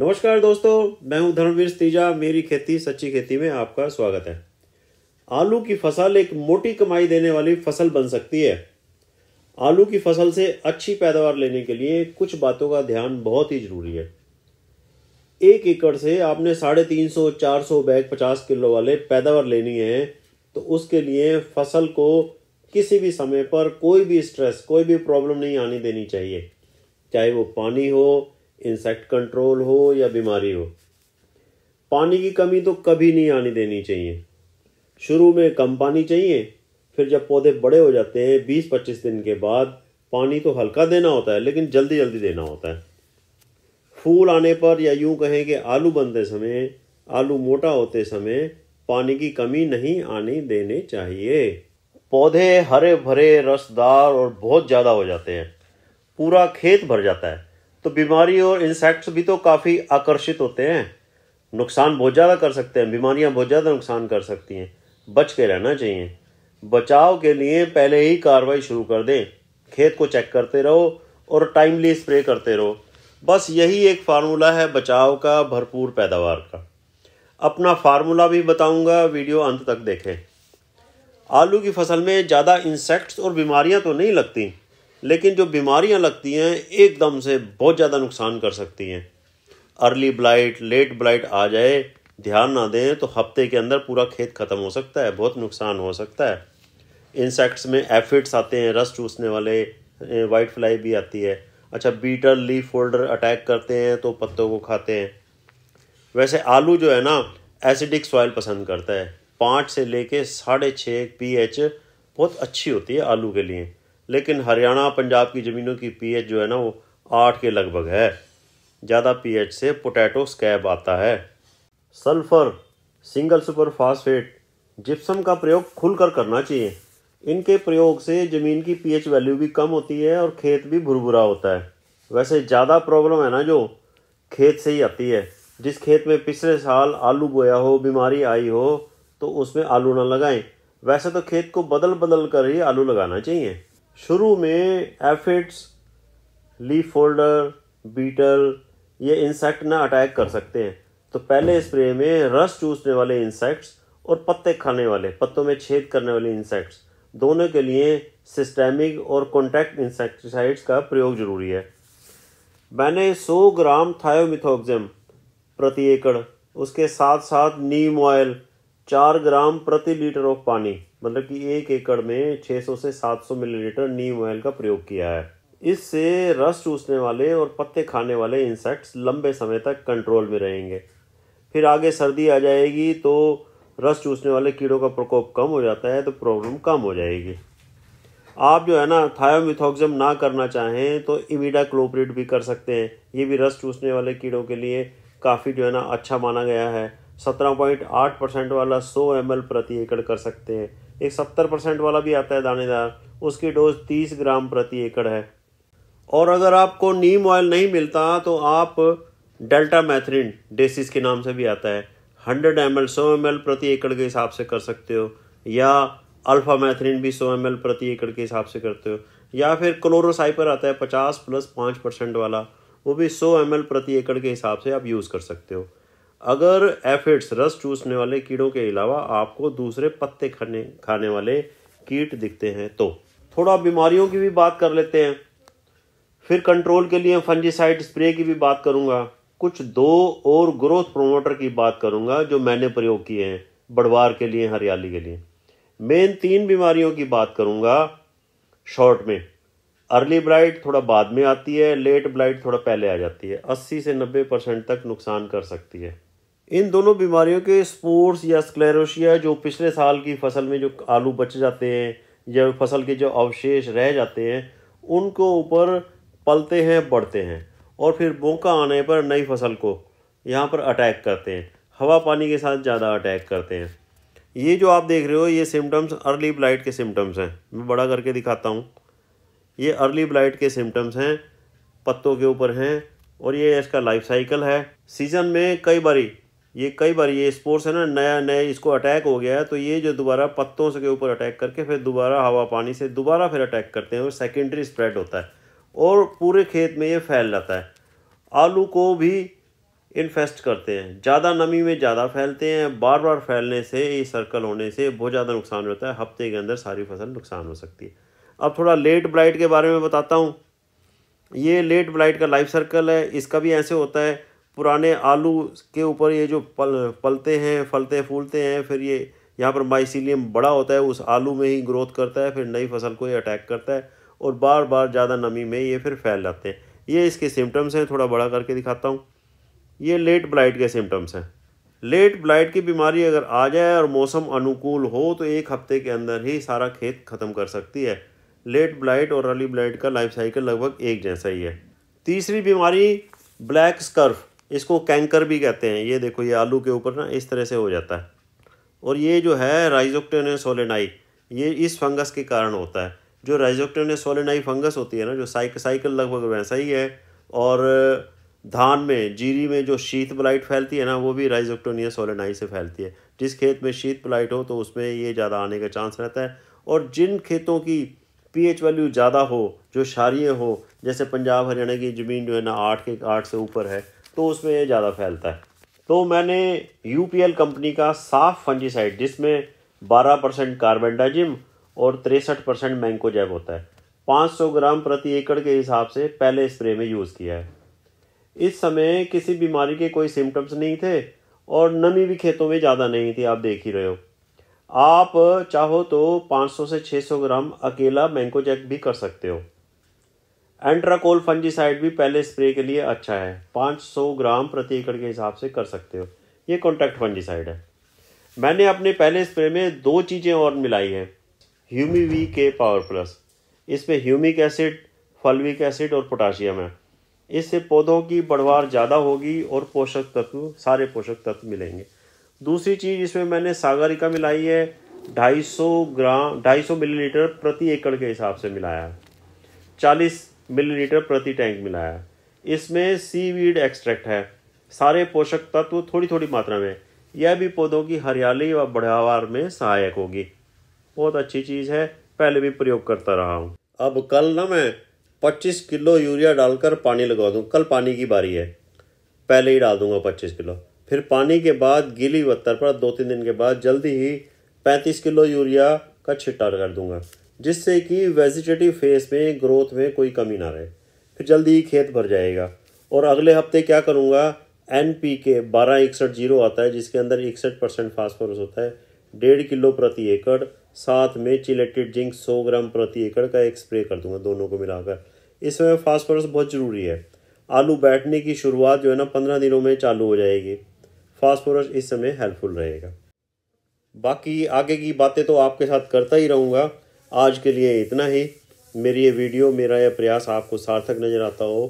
नमस्कार दोस्तों मैं हूं धर्मवीर तीजा मेरी खेती सच्ची खेती में आपका स्वागत है आलू की फसल एक मोटी कमाई देने वाली फसल बन सकती है आलू की फसल से अच्छी पैदावार लेने के लिए कुछ बातों का ध्यान बहुत ही जरूरी है एक एकड़ से आपने साढ़े तीन सौ चार सौ बैग पचास किलो वाले पैदावार लेनी है तो उसके लिए फसल को किसी भी समय पर कोई भी स्ट्रेस कोई भी प्रॉब्लम नहीं आने देनी चाहिए चाहे वो पानी हो इंसेक्ट कंट्रोल हो या बीमारी हो पानी की कमी तो कभी नहीं आने देनी चाहिए शुरू में कम पानी चाहिए फिर जब पौधे बड़े हो जाते हैं बीस पच्चीस दिन के बाद पानी तो हल्का देना होता है लेकिन जल्दी जल्दी देना होता है फूल आने पर या यूं कहें कि आलू बनते समय आलू मोटा होते समय पानी की कमी नहीं आने देने चाहिए पौधे हरे भरे रसदार और बहुत ज़्यादा हो जाते हैं पूरा खेत भर जाता है तो बीमारी और इंसेक्ट्स भी तो काफ़ी आकर्षित होते हैं नुकसान बहुत ज़्यादा कर सकते हैं बीमारियाँ बहुत ज़्यादा नुकसान कर सकती हैं बच के रहना चाहिए बचाव के लिए पहले ही कार्रवाई शुरू कर दें खेत को चेक करते रहो और टाइमली स्प्रे करते रहो बस यही एक फार्मूला है बचाव का भरपूर पैदावार का अपना फार्मूला भी बताऊंगा वीडियो अंत तक देखें आलू की फसल में ज़्यादा इंसेक्ट्स और बीमारियां तो नहीं लगती लेकिन जो बीमारियां लगती हैं एकदम से बहुत ज़्यादा नुकसान कर सकती हैं अर्ली ब्लाइट लेट ब्लाइट आ जाए ध्यान ना दें तो हफ्ते के अंदर पूरा खेत ख़त्म हो सकता है बहुत नुकसान हो सकता है इंसेक्ट्स में एफिड्स आते हैं रस चूसने वाले वाइट फ्लाई भी आती है अच्छा बीटर लीफ होल्डर अटैक करते हैं तो पत्तों को खाते हैं वैसे आलू जो है ना एसिडिक सॉइल पसंद करता है पाँच से लेके साढ़े छः पी बहुत अच्छी होती है आलू के लिए लेकिन हरियाणा पंजाब की ज़मीनों की पीएच जो है ना वो आठ के लगभग है ज़्यादा पीएच से पोटैटो स्कैब आता है sulphur single super phosphate gypsum का प्रयोग खुलकर करना चाहिए इनके प्रयोग से ज़मीन की पीएच वैल्यू भी कम होती है और खेत भी भुरभुरा होता है वैसे ज़्यादा प्रॉब्लम है ना जो खेत से ही आती है जिस खेत में पिछले साल आलू बोया हो बीमारी आई हो तो उसमें आलू ना लगाएं वैसे तो खेत को बदल बदल कर ही आलू लगाना चाहिए शुरू में एफिड्स लीफ फोल्डर बीटल ये इंसेक्ट ना अटैक कर सकते हैं तो पहले स्प्रे में रस चूसने वाले इंसेक्ट्स और पत्ते खाने वाले पत्तों में छेद करने वाले इंसेक्ट्स दोनों के लिए सिस्टेमिक और कॉन्टैक्ट इंसेक्टिसाइड्स का प्रयोग जरूरी है मैंने 100 ग्राम थायोमिथोक्जम प्रति एकड़ उसके साथ साथ नीम ऑयल चार ग्राम प्रति लीटर ऑफ पानी मतलब कि एक एकड़ में 600 से 700 मिलीलीटर नीम ऑयल का प्रयोग किया है इससे रस चूसने वाले और पत्ते खाने वाले इंसेक्ट्स लंबे समय तक कंट्रोल में रहेंगे फिर आगे सर्दी आ जाएगी तो रस चूसने वाले कीड़ों का प्रकोप कम हो जाता है तो प्रॉब्लम कम हो जाएगी आप जो है ना थायोमिथोक्जम ना करना चाहें तो इमिडा क्लोपरेट भी कर सकते हैं ये भी रस चूसने वाले कीड़ों के लिए काफ़ी जो है ना अच्छा माना गया है सत्रह पॉइंट आठ परसेंट वाला सौ एम प्रति एकड़ कर सकते हैं एक सत्तर परसेंट वाला भी आता है दानेदार उसकी डोज तीस ग्राम प्रति एकड़ है और अगर आपको नीम ऑयल नहीं मिलता तो आप डेल्टा मैथरीन डेसिस के नाम से भी आता है हंड्रेड एम एल सौ एम एल प्रति एकड़ के हिसाब से कर सकते हो या अल्फा मैथरीन भी सौ एम एल प्रति एकड़ के हिसाब से करते हो या फिर क्लोरोसाइपर आता है पचास प्लस पाँच परसेंट वाला वो भी सौ एम एल प्रति एकड़ के हिसाब से आप यूज़ कर सकते हो अगर एफिड्स रस चूसने वाले कीड़ों के अलावा आपको दूसरे पत्ते खाने खाने वाले कीट दिखते हैं तो थोड़ा बीमारियों की भी बात कर लेते हैं फिर कंट्रोल के लिए फंजीसाइड स्प्रे की भी बात करूंगा कुछ दो और ग्रोथ प्रोमोटर की बात करूंगा जो मैंने प्रयोग किए हैं बढ़वार के लिए हरियाली के लिए मेन तीन बीमारियों की बात करूंगा शॉर्ट में अर्ली ब्लाइट थोड़ा बाद में आती है लेट ब्लाइट थोड़ा पहले आ जाती है 80 से 90 परसेंट तक नुकसान कर सकती है इन दोनों बीमारियों के स्पोर्ट्स या स्क्लेरोशिया जो पिछले साल की फसल में जो आलू बच जाते हैं या फसल के जो अवशेष रह जाते हैं उनको ऊपर पलते हैं बढ़ते हैं और फिर बोंका आने पर नई फसल को यहाँ पर अटैक करते हैं हवा पानी के साथ ज़्यादा अटैक करते हैं ये जो आप देख रहे हो ये सिम्टम्स अर्ली ब्लाइट के सिम्टम्स हैं मैं बड़ा करके दिखाता हूँ ये अर्ली ब्लाइट के सिम्टम्स हैं पत्तों के ऊपर हैं और ये इसका लाइफ साइकिल है सीज़न में कई बारी ये कई बार ये स्पोर्ट्स है ना नया नया इसको अटैक हो गया है तो ये जो दोबारा पत्तों से के ऊपर अटैक करके फिर दोबारा हवा पानी से दोबारा फिर अटैक करते हैं और सेकेंडरी स्प्रेड होता है और पूरे खेत में ये फैल जाता है आलू को भी इन्फेस्ट करते हैं ज़्यादा नमी में ज़्यादा फैलते हैं बार बार फैलने से ये सर्कल होने से बहुत ज़्यादा नुकसान होता है हफ्ते के अंदर सारी फसल नुकसान हो सकती है अब थोड़ा लेट ब्लाइट के बारे में बताता हूँ ये लेट ब्लाइट का लाइफ सर्कल है इसका भी ऐसे होता है पुराने आलू के ऊपर ये जो पल पलते हैं फलते फूलते हैं फिर ये यहाँ पर माइसिलियम बड़ा होता है उस आलू में ही ग्रोथ करता है फिर नई फसल को ये अटैक करता है और बार बार ज़्यादा नमी में ये फिर फैल जाते हैं ये इसके सिम्टम्स हैं थोड़ा बड़ा करके दिखाता हूँ ये लेट ब्लाइट के सिम्टम्स हैं लेट ब्लाइट की बीमारी अगर आ जाए और मौसम अनुकूल हो तो एक हफ्ते के अंदर ही सारा खेत ख़त्म कर सकती है लेट ब्लाइट और अर्ली ब्लाइट का लाइफ साइकिल लगभग एक जैसा ही है तीसरी बीमारी ब्लैक स्कर्फ इसको कैंकर भी कहते हैं ये देखो ये आलू के ऊपर ना इस तरह से हो जाता है और ये जो है राइजोक्टेन सोलेनाई ये इस फंगस के कारण होता है जो राइजोक्टेन सोलेनाई फंगस होती है ना जो साइक साइकिल लगभग वैसा ही है और धान में जीरी में जो शीत ब्लाइट फैलती है ना वो भी राइजोक्टोनिया सोलेनाई से फैलती है जिस खेत में शीत ब्लाइट हो तो उसमें ये ज़्यादा आने का चांस रहता है और जिन खेतों की पीएच वैल्यू ज़्यादा हो जो क्षारीय हो जैसे पंजाब हरियाणा की ज़मीन जो है ना आठ के आठ से ऊपर है तो उसमें ये ज़्यादा फैलता है तो मैंने यू कंपनी का साफ फंजीसाइड जिसमें 12 परसेंट डाइजिम और तिरसठ परसेंट मैंकोजैब होता है 500 ग्राम प्रति एकड़ के हिसाब से पहले स्प्रे में यूज़ किया है इस समय किसी बीमारी के कोई सिम्टम्स नहीं थे और नमी भी खेतों में ज़्यादा नहीं थी आप देख ही रहे हो आप चाहो तो 500 से 600 ग्राम अकेला मैंकोजैक भी कर सकते हो एंट्राकोल फंजीसाइड भी पहले स्प्रे के लिए अच्छा है 500 ग्राम प्रति एकड़ के हिसाब से कर सकते हो ये कॉन्टैक्ट फंजीसाइड है मैंने अपने पहले स्प्रे में दो चीज़ें और मिलाई हैं humi V K power plus इसमें ह्यूमिक एसिड फलविक एसिड और पोटाशियम है इससे पौधों की बढ़वार ज़्यादा होगी और पोषक तत्व सारे पोषक तत्व मिलेंगे दूसरी चीज़ इसमें मैंने सागरिका मिलाई है 250 ग्राम 250 मिलीलीटर प्रति एकड़ के हिसाब से मिलाया है चालीस मिलीलीटर प्रति टैंक मिलाया इसमें सी वीड एक्सट्रैक्ट है सारे पोषक तत्व थोड़ी थोड़ी मात्रा में यह भी पौधों की हरियाली व बढ़ावार में सहायक होगी बहुत अच्छी चीज़ है पहले भी प्रयोग करता रहा हूँ अब कल ना मैं पच्चीस किलो यूरिया डालकर पानी लगा दूँ कल पानी की बारी है पहले ही डाल दूँगा पच्चीस किलो फिर पानी के बाद गीली बत्तर पर दो तीन दिन के बाद जल्दी ही पैंतीस किलो यूरिया का छिट्टा कर दूंगा जिससे कि वेजिटेटिव फेस में ग्रोथ में कोई कमी ना रहे फिर जल्दी ही खेत भर जाएगा और अगले हफ्ते क्या करूँगा एन पी के बारह इकसठ जीरो आता है जिसके अंदर इकसठ परसेंट फास्फोरस होता है डेढ़ किलो प्रति एकड़ साथ में चिलेटेड जिंक सौ ग्राम प्रति एकड़ का एक स्प्रे कर दूंगा दोनों को मिलाकर इसमें फास्फोरस बहुत ज़रूरी है आलू बैठने की शुरुआत जो है ना पंद्रह दिनों में चालू हो जाएगी फास्फोरस इस समय हेल्पफुल रहेगा बाकी आगे की बातें तो आपके साथ करता ही रहूँगा आज के लिए इतना ही मेरी ये वीडियो मेरा यह प्रयास आपको सार्थक नज़र आता हो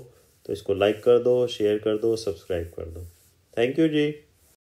तो इसको लाइक कर दो शेयर कर दो सब्सक्राइब कर दो थैंक यू जी